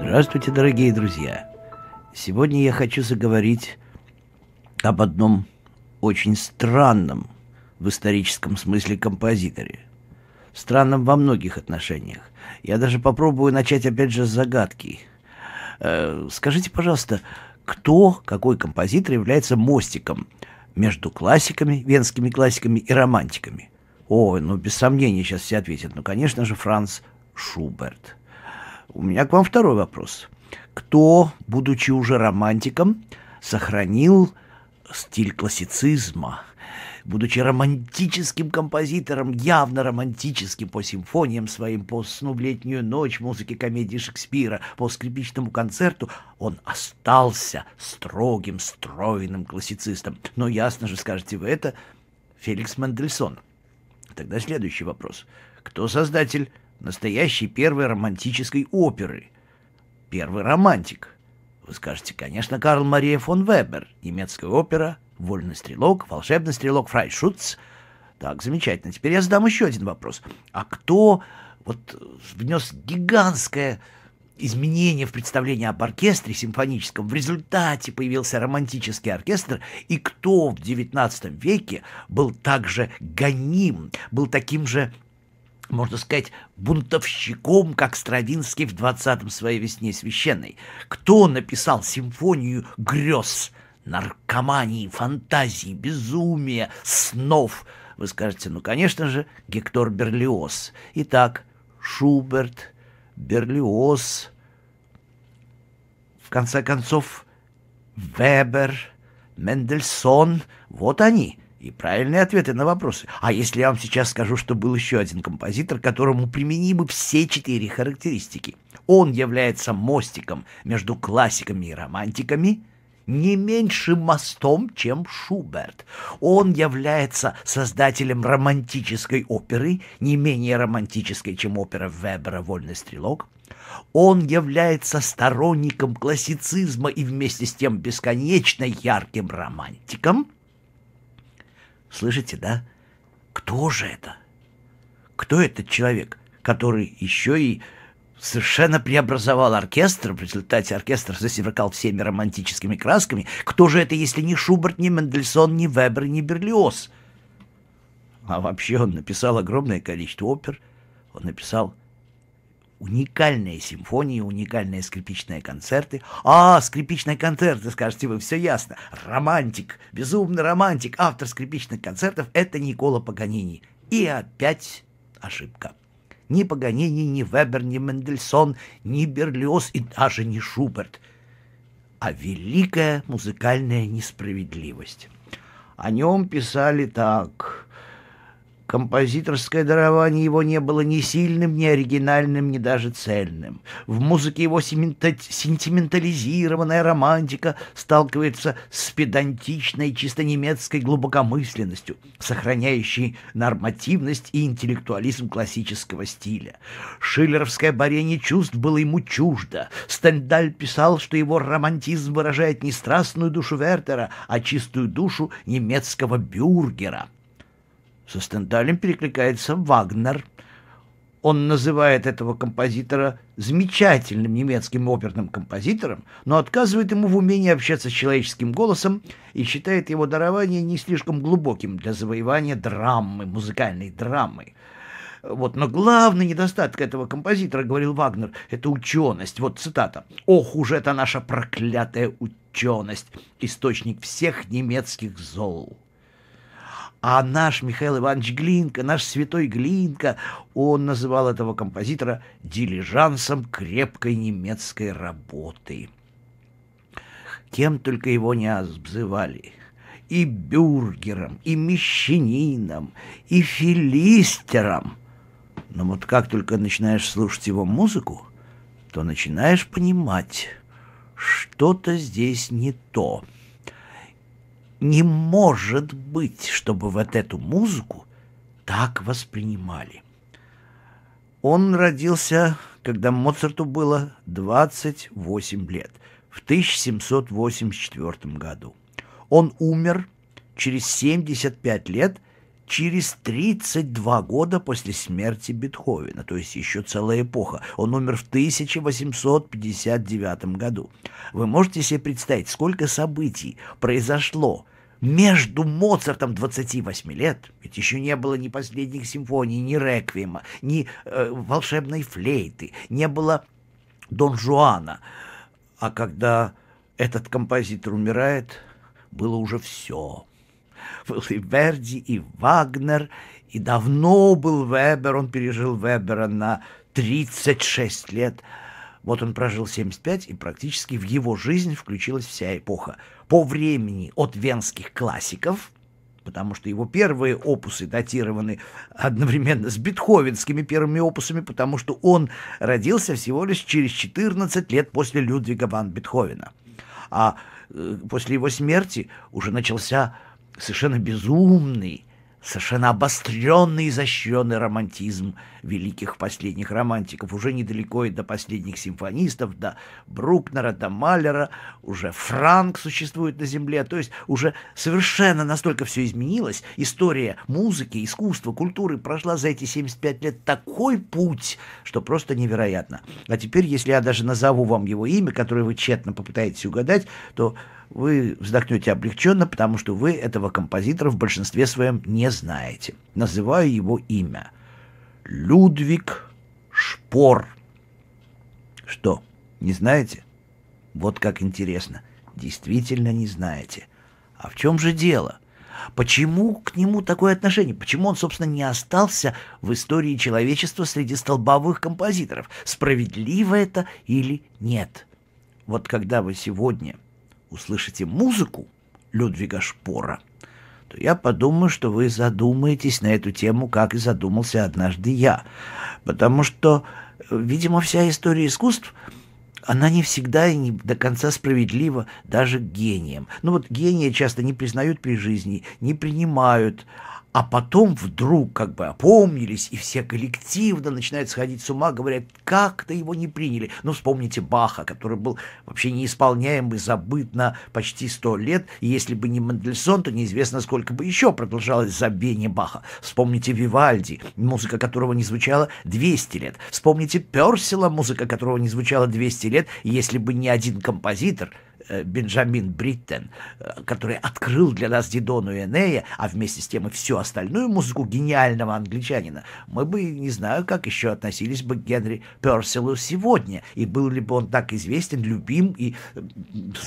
Здравствуйте, дорогие друзья! Сегодня я хочу заговорить об одном очень странном в историческом смысле композиторе. Странном во многих отношениях. Я даже попробую начать опять же с загадки. Э, скажите, пожалуйста, кто, какой композитор является мостиком между классиками, венскими классиками и романтиками? О, ну без сомнения сейчас все ответят. Ну, конечно же, Франц Шуберт – у меня к вам второй вопрос. Кто, будучи уже романтиком, сохранил стиль классицизма? Будучи романтическим композитором, явно романтическим по симфониям своим, по «Сну в летнюю ночь», музыке комедии Шекспира, по скрипичному концерту, он остался строгим, стройным классицистом. Но ясно же, скажете вы, это Феликс Мендельсон. Тогда следующий вопрос. Кто создатель настоящей первой романтической оперы. Первый романтик. Вы скажете, конечно, Карл Мария фон Вебер, немецкая опера, вольный стрелок, волшебный стрелок Фрайшутц. Так, замечательно. Теперь я задам еще один вопрос. А кто вот внес гигантское изменение в представлении об оркестре симфоническом. В результате появился романтический оркестр, и кто в XIX веке был также гоним, был таким же можно сказать, бунтовщиком, как Стравинский в 20-м своей весне священной. Кто написал симфонию грез, наркомании, фантазии, безумия, снов? Вы скажете, ну, конечно же, Гектор Берлиоз. Итак, Шуберт, Берлиоз, в конце концов, Вебер, Мендельсон, вот они – и правильные ответы на вопросы. А если я вам сейчас скажу, что был еще один композитор, которому применимы все четыре характеристики? Он является мостиком между классиками и романтиками, не меньшим мостом, чем Шуберт. Он является создателем романтической оперы, не менее романтической, чем опера Вебера «Вольный стрелок». Он является сторонником классицизма и вместе с тем бесконечно ярким романтиком – Слышите, да? Кто же это? Кто этот человек, который еще и совершенно преобразовал оркестр, в результате оркестр засверкал всеми романтическими красками. Кто же это, если не Шуберт, не Мендельсон, не Вебер, не Берлиоз? А вообще он написал огромное количество опер, он написал уникальные симфонии, уникальные скрипичные концерты. А, скрипичные концерты, скажете вы, все ясно. Романтик, безумный романтик, автор скрипичных концертов — это Никола Паганини. И опять ошибка. Ни Паганини, ни Вебер, ни Мендельсон, ни Берлиоз и даже не Шуберт. А великая музыкальная несправедливость. О нем писали так. Композиторское дарование его не было ни сильным, ни оригинальным, ни даже цельным. В музыке его сентиментализированная романтика сталкивается с педантичной чисто немецкой глубокомысленностью, сохраняющей нормативность и интеллектуализм классического стиля. Шиллеровское борение чувств было ему чуждо. Стендаль писал, что его романтизм выражает не страстную душу Вертера, а чистую душу немецкого бюргера – со Стендалем перекликается Вагнер. Он называет этого композитора замечательным немецким оперным композитором, но отказывает ему в умении общаться с человеческим голосом и считает его дарование не слишком глубоким для завоевания драмы, музыкальной драмы. Вот, но главный недостаток этого композитора, говорил Вагнер, это ученость. Вот цитата. «Ох уж это наша проклятая ученость, источник всех немецких зол». А наш Михаил Иванович Глинка, наш святой Глинка, он называл этого композитора дилижансом крепкой немецкой работы. Кем только его не обзывали. И бюргером, и мещанином, и филистером. Но вот как только начинаешь слушать его музыку, то начинаешь понимать, что-то здесь не то. Не может быть, чтобы вот эту музыку так воспринимали. Он родился, когда Моцарту было 28 лет, в 1784 году. Он умер через 75 лет – через 32 года после смерти Бетховена, то есть еще целая эпоха. Он умер в 1859 году. Вы можете себе представить, сколько событий произошло между Моцартом 28 лет, ведь еще не было ни последних симфоний, ни реквиема, ни э, волшебной флейты, не было Дон Жуана. А когда этот композитор умирает, было уже все был и Верди, и Вагнер, и давно был Вебер, он пережил Вебера на 36 лет. Вот он прожил 75, и практически в его жизнь включилась вся эпоха. По времени от венских классиков, потому что его первые опусы датированы одновременно с бетховенскими первыми опусами, потому что он родился всего лишь через 14 лет после Людвига ван Бетховена. А э, после его смерти уже начался совершенно безумный, совершенно обостренный, изощренный романтизм великих последних романтиков, уже недалеко и до последних симфонистов, до Брукнера, до Малера, уже Франк существует на Земле, то есть уже совершенно настолько все изменилось, история музыки, искусства, культуры прошла за эти 75 лет такой путь, что просто невероятно. А теперь, если я даже назову вам его имя, которое вы тщетно попытаетесь угадать, то вы вздохнете облегченно, потому что вы этого композитора в большинстве своем не знаете. Называю его имя. Людвиг Шпор. Что, не знаете? Вот как интересно. Действительно не знаете. А в чем же дело? Почему к нему такое отношение? Почему он, собственно, не остался в истории человечества среди столбовых композиторов? Справедливо это или нет? Вот когда вы сегодня услышите музыку Людвига Шпора, то я подумаю, что вы задумаетесь на эту тему, как и задумался однажды я. Потому что, видимо, вся история искусств она не всегда и не до конца справедлива даже гением. Ну вот гения часто не признают при жизни, не принимают, а потом вдруг как бы опомнились, и все коллективно начинают сходить с ума, говорят, как-то его не приняли. Ну, вспомните Баха, который был вообще неисполняемый, забыт на почти сто лет. И если бы не Мендельсон, то неизвестно, сколько бы еще продолжалось забвение Баха. Вспомните Вивальди, музыка которого не звучала 200 лет. Вспомните Персела, музыка которого не звучала 200 лет, и если бы не один композитор – Э, Бенджамин Бриттен, э, который открыл для нас Дидону и Энея, а вместе с тем и всю остальную музыку гениального англичанина, мы бы, не знаю, как еще относились бы к Генри Перселу сегодня, и был ли бы он так известен, любим и э,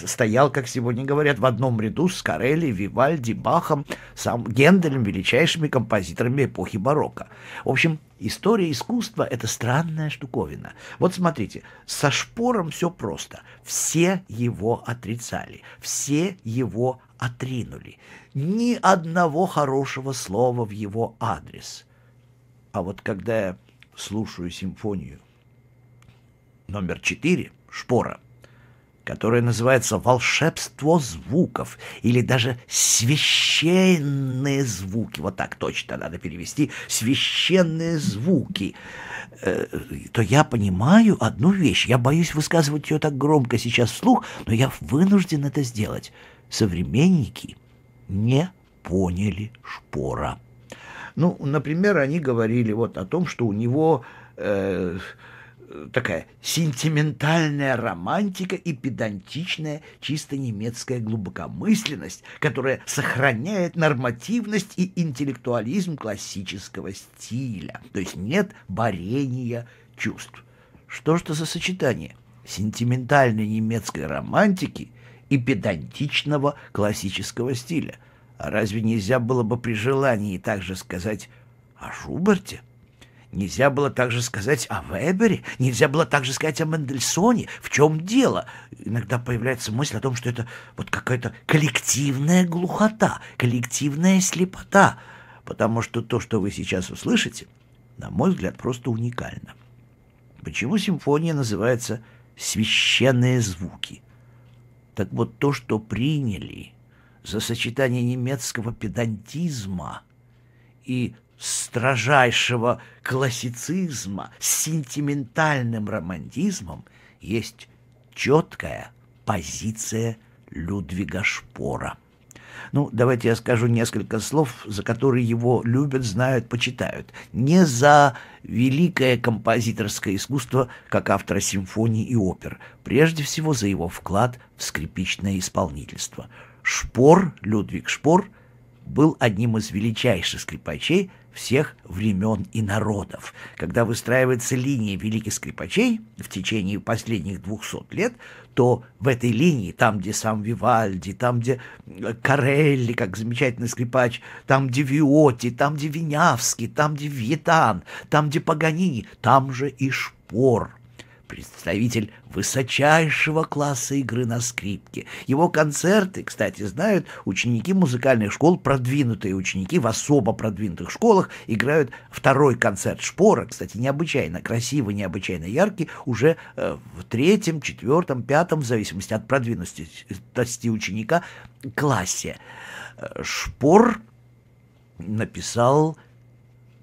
стоял, как сегодня говорят, в одном ряду с Карелли, Вивальди, Бахом, сам Генделем, величайшими композиторами эпохи барокко. В общем, История искусства — это странная штуковина. Вот смотрите, со Шпором все просто. Все его отрицали, все его отринули. Ни одного хорошего слова в его адрес. А вот когда я слушаю симфонию номер четыре Шпора — которое называется «волшебство звуков» или даже «священные звуки». Вот так точно надо перевести «священные звуки», э, то я понимаю одну вещь. Я боюсь высказывать ее так громко сейчас вслух, но я вынужден это сделать. Современники не поняли Шпора. Ну, например, они говорили вот о том, что у него... Э, такая сентиментальная романтика и педантичная чисто немецкая глубокомысленность, которая сохраняет нормативность и интеллектуализм классического стиля. То есть нет борения чувств. Что же это за сочетание сентиментальной немецкой романтики и педантичного классического стиля? А разве нельзя было бы при желании также сказать о Шуберте? Нельзя было также сказать о Вебере, нельзя было также сказать о Мендельсоне. В чем дело? Иногда появляется мысль о том, что это вот какая-то коллективная глухота, коллективная слепота. Потому что то, что вы сейчас услышите, на мой взгляд, просто уникально. Почему симфония называется «священные звуки»? Так вот то, что приняли за сочетание немецкого педантизма и строжайшего классицизма с сентиментальным романтизмом есть четкая позиция Людвига Шпора. Ну, давайте я скажу несколько слов, за которые его любят, знают, почитают. Не за великое композиторское искусство, как автора симфоний и опер. Прежде всего, за его вклад в скрипичное исполнительство. Шпор, Людвиг Шпор, был одним из величайших скрипачей – всех времен и народов. Когда выстраивается линия великих скрипачей в течение последних 200 лет, то в этой линии, там, где сам Вивальди, там, где э, Карелли, как замечательный скрипач, там, где Виоти, там, где Винявский, там, где Вьетан, там, где Паганини, там же и Шпор – представитель высочайшего класса игры на скрипке. Его концерты, кстати, знают ученики музыкальных школ, продвинутые ученики в особо продвинутых школах играют второй концерт Шпора, кстати, необычайно красивый, необычайно яркий, уже э, в третьем, четвертом, пятом, в зависимости от продвинутости ученика, классе. Э, шпор написал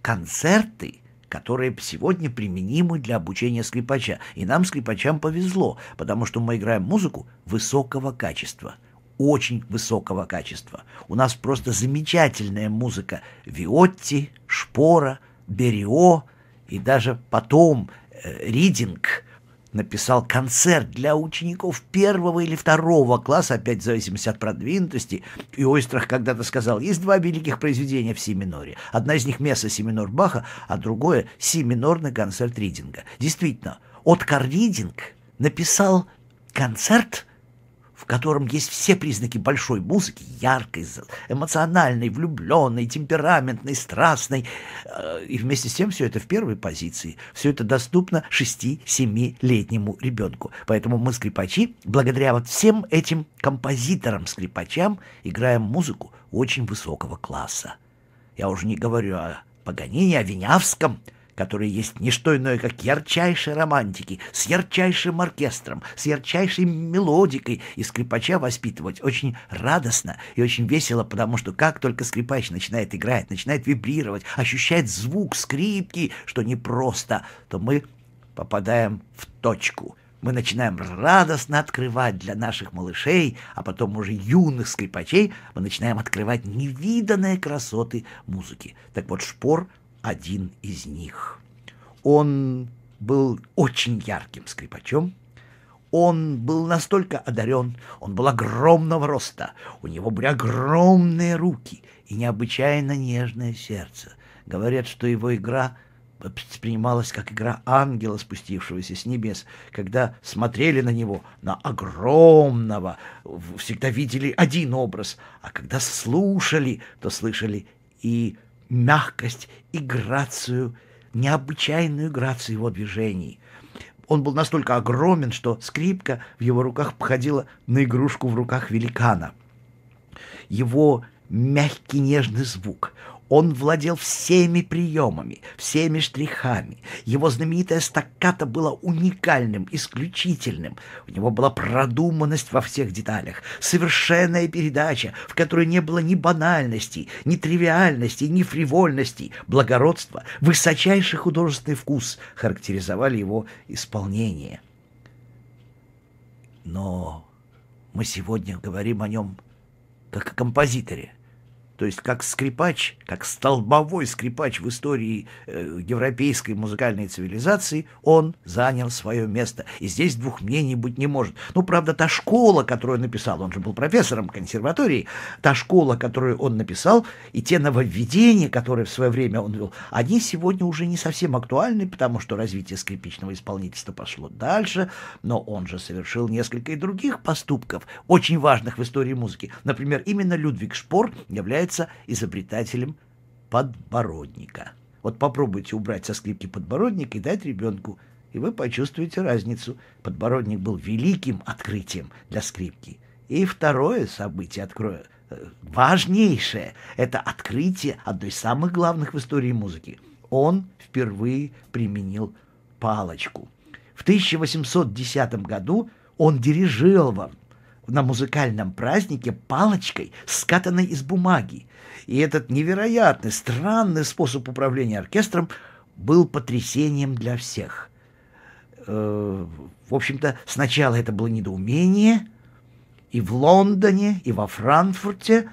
концерты, которые сегодня применимы для обучения скрипача. И нам, скрипачам, повезло, потому что мы играем музыку высокого качества очень высокого качества. У нас просто замечательная музыка Виотти, Шпора, Берио и даже потом э, Ридинг – написал концерт для учеников первого или второго класса, опять в зависимости от продвинутости. И Ойстрах когда-то сказал, есть два великих произведения в си-миноре. Одна из них месса си-минор Баха, а другое си-минорный концерт Ридинга. Действительно, Откар Ридинг написал концерт – в котором есть все признаки большой музыки, яркой, эмоциональной, влюбленной, темпераментной, страстной. Э, и вместе с тем все это в первой позиции. Все это доступно 6-7-летнему ребенку. Поэтому мы, скрипачи, благодаря вот всем этим композиторам-скрипачам, играем музыку очень высокого класса. Я уже не говорю о Паганини, о Винявском – которые есть не что иное, как ярчайшие романтики, с ярчайшим оркестром, с ярчайшей мелодикой, и скрипача воспитывать очень радостно и очень весело, потому что как только скрипач начинает играть, начинает вибрировать, ощущает звук скрипки, что непросто, то мы попадаем в точку — мы начинаем радостно открывать для наших малышей, а потом уже юных скрипачей, мы начинаем открывать невиданные красоты музыки. Так вот, шпор один из них. Он был очень ярким скрипачом, он был настолько одарен, он был огромного роста, у него были огромные руки и необычайно нежное сердце. Говорят, что его игра воспринималась как игра ангела, спустившегося с небес, когда смотрели на него, на огромного, всегда видели один образ, а когда слушали, то слышали и мягкость и грацию, необычайную грацию его движений. Он был настолько огромен, что скрипка в его руках походила на игрушку в руках великана. Его мягкий нежный звук. Он владел всеми приемами, всеми штрихами. Его знаменитая стакката была уникальным, исключительным. У него была продуманность во всех деталях, совершенная передача, в которой не было ни банальностей, ни тривиальностей, ни фривольностей, Благородство, высочайший художественный вкус характеризовали его исполнение. Но мы сегодня говорим о нем как о композиторе. То есть как скрипач, как столбовой скрипач в истории э, европейской музыкальной цивилизации, он занял свое место. И здесь двух мнений быть не может. Ну, правда, та школа, которую он написал, он же был профессором консерватории, та школа, которую он написал, и те нововведения, которые в свое время он вел, они сегодня уже не совсем актуальны, потому что развитие скрипичного исполнительства пошло дальше, но он же совершил несколько и других поступков, очень важных в истории музыки. Например, именно Людвиг Шпор является называется изобретателем подбородника. Вот попробуйте убрать со скрипки подбородник и дать ребенку, и вы почувствуете разницу. Подбородник был великим открытием для скрипки. И второе событие открою, э, важнейшее, это открытие одной из самых главных в истории музыки. Он впервые применил палочку. В 1810 году он дирижировал на музыкальном празднике палочкой, скатанной из бумаги. И этот невероятный, странный способ управления оркестром был потрясением для всех. Э, в общем-то, сначала это было недоумение и в Лондоне, и во Франкфурте,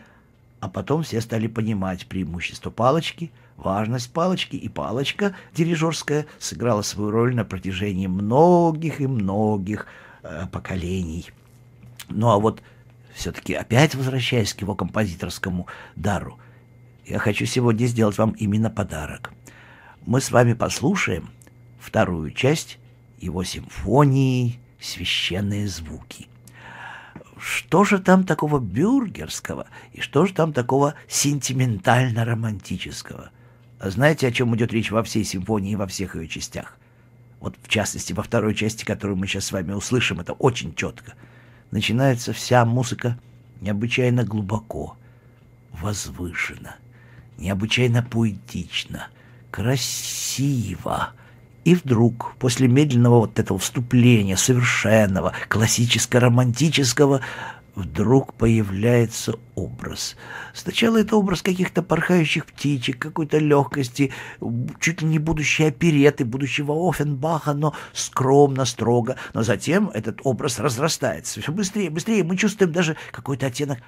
а потом все стали понимать преимущество палочки, важность палочки, и палочка дирижерская сыграла свою роль на протяжении многих и многих э, поколений. Ну а вот все-таки опять возвращаясь к его композиторскому дару, я хочу сегодня сделать вам именно подарок. Мы с вами послушаем вторую часть его симфонии «Священные звуки». Что же там такого бюргерского и что же там такого сентиментально-романтического? А знаете, о чем идет речь во всей симфонии и во всех ее частях? Вот в частности, во второй части, которую мы сейчас с вами услышим, это очень четко – начинается вся музыка необычайно глубоко, возвышенно, необычайно поэтично, красиво. И вдруг, после медленного вот этого вступления, совершенного, классическо-романтического, вдруг появляется образ. Сначала это образ каких-то порхающих птичек, какой-то легкости, чуть ли не будущей опереты, будущего Офенбаха, но скромно, строго. Но затем этот образ разрастается все быстрее, быстрее. Мы чувствуем даже какой-то оттенок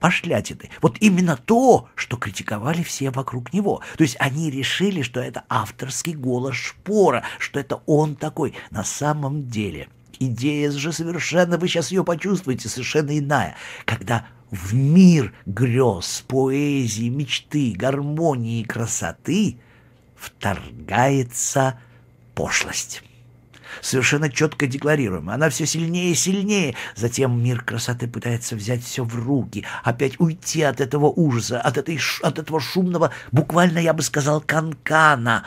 пошлятины. Вот именно то, что критиковали все вокруг него. То есть они решили, что это авторский голос Шпора, что это он такой. На самом деле – идея же совершенно, вы сейчас ее почувствуете, совершенно иная. Когда в мир грез, поэзии, мечты, гармонии и красоты вторгается пошлость. Совершенно четко декларируем. Она все сильнее и сильнее. Затем мир красоты пытается взять все в руки. Опять уйти от этого ужаса, от, этой, от этого шумного, буквально, я бы сказал, канкана.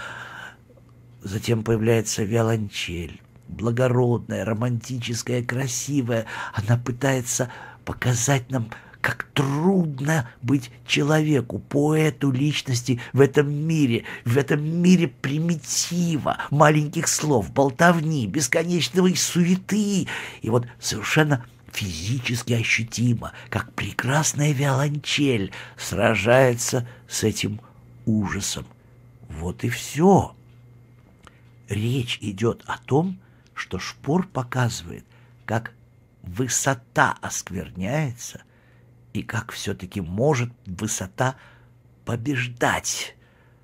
Затем появляется виолончель благородная, романтическая, красивая. Она пытается показать нам, как трудно быть человеку, поэту личности в этом мире, в этом мире примитива, маленьких слов, болтовни, бесконечного суеты. И вот совершенно физически ощутимо, как прекрасная виолончель сражается с этим ужасом. Вот и все. Речь идет о том, что что шпор показывает, как высота оскверняется и как все-таки может высота побеждать.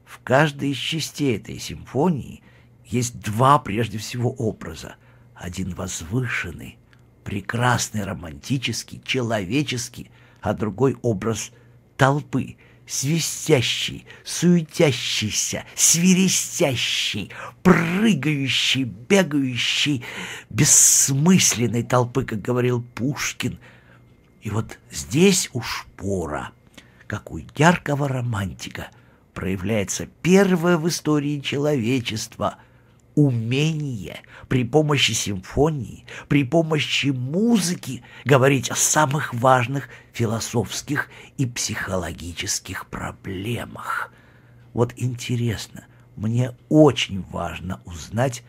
В каждой из частей этой симфонии есть два прежде всего образа. Один возвышенный, прекрасный, романтический, человеческий, а другой образ толпы – свистящий, суетящийся, свиристящий, прыгающий, бегающий, бессмысленной толпы, как говорил Пушкин. И вот здесь уж пора, как у яркого романтика, проявляется первое в истории человечества – умение при помощи симфонии, при помощи музыки говорить о самых важных философских и психологических проблемах. Вот интересно, мне очень важно узнать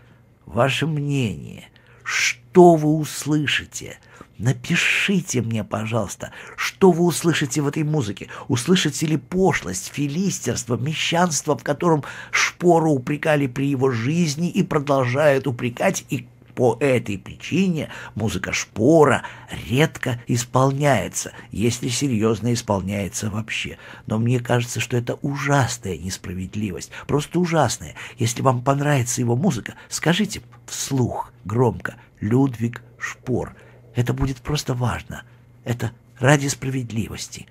ваше мнение, что вы услышите – Напишите мне, пожалуйста, что вы услышите в этой музыке. Услышите ли пошлость, филистерство, мещанство, в котором шпору упрекали при его жизни и продолжают упрекать, и по этой причине музыка шпора редко исполняется, если серьезно исполняется вообще. Но мне кажется, что это ужасная несправедливость, просто ужасная. Если вам понравится его музыка, скажите вслух громко «Людвиг Шпор», это будет просто важно. Это ради справедливости.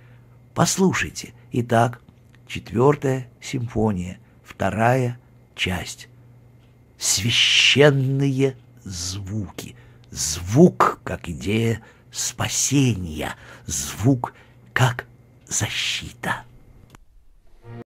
Послушайте. Итак, четвертая симфония, вторая часть. Священные звуки. Звук как идея спасения. Звук как защита.